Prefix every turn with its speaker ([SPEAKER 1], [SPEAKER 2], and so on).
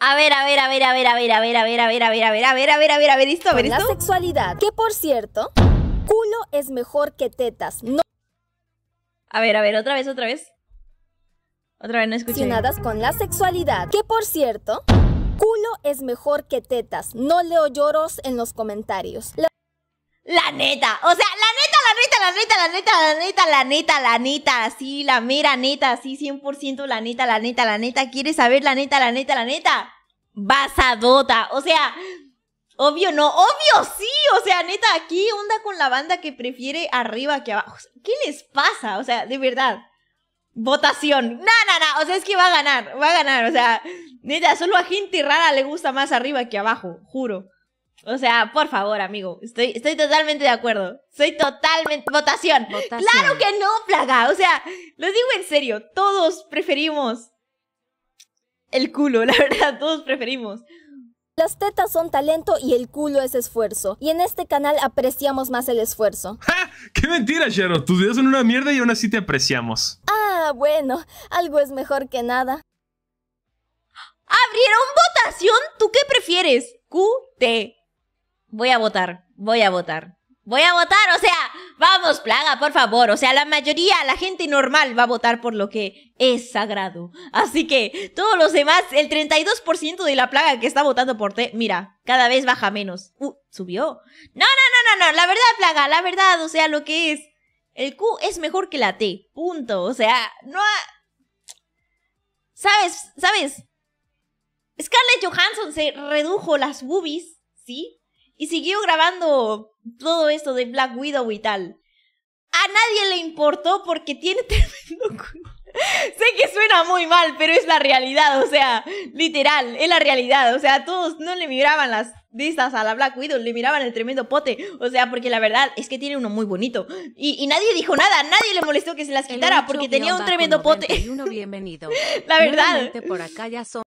[SPEAKER 1] A ver, a ver, a ver, a ver, a ver, a ver, a ver, a ver, a ver, a ver, a ver, a ver, a ver, a ver, esto, a ver, esto. La sexualidad, que por cierto, culo es mejor que tetas, no.
[SPEAKER 2] A ver, a ver, otra vez, otra vez. Otra vez, no escuché.
[SPEAKER 1] con la sexualidad, que por cierto, culo es mejor que tetas. No leo
[SPEAKER 2] lloros en los comentarios. La, la neta, o sea, la neta, la neta, la neta, la neta, la neta, la neta, así, la mera neta, así, 100% la neta, la neta, la neta, ¿quieres saber la neta, la neta, la neta? Basadota, o sea, obvio no, obvio sí, o sea, neta, aquí onda con la banda que prefiere arriba que abajo. ¿Qué les pasa? O sea, de verdad. Votación. nada, nada, na, o sea, es que va a ganar, va a ganar, o sea, neta, solo a gente rara le gusta más arriba que abajo, juro. O sea, por favor, amigo, estoy, estoy totalmente de acuerdo. Soy totalmente... Votación. Claro que no, plaga. O sea, lo digo en serio, todos preferimos el culo, la verdad, todos preferimos. Las tetas son talento y
[SPEAKER 1] el culo es esfuerzo. Y en este canal apreciamos más el esfuerzo. ¡Ja!
[SPEAKER 2] ¡Qué mentira, Sharon! Tus videos son una mierda y aún así te apreciamos.
[SPEAKER 1] Ah, bueno, algo es mejor que nada.
[SPEAKER 2] ¿Abrieron votación? ¿Tú qué prefieres? Q-T. Voy a votar, voy a votar. Voy a votar, o sea, vamos, plaga, por favor. O sea, la mayoría, la gente normal va a votar por lo que es sagrado. Así que todos los demás, el 32% de la plaga que está votando por T, mira, cada vez baja menos. Uh, subió. No, no, no, no, no, la verdad, plaga, la verdad, o sea, lo que es. El Q es mejor que la T, punto. O sea, no ha... ¿Sabes? ¿Sabes? Scarlett Johansson se redujo las boobies, ¿sí? Y siguió grabando todo esto de Black Widow y tal. A nadie le importó porque tiene tremendo sé que suena muy mal, pero es la realidad, o sea, literal, es la realidad. O sea, todos no le miraban las vistas a la Black Widow, le miraban el tremendo pote. O sea, porque la verdad es que tiene uno muy bonito. Y, nadie dijo nada, nadie le molestó que se las quitara porque tenía un tremendo pote. Bienvenido. la verdad. Por acá ya son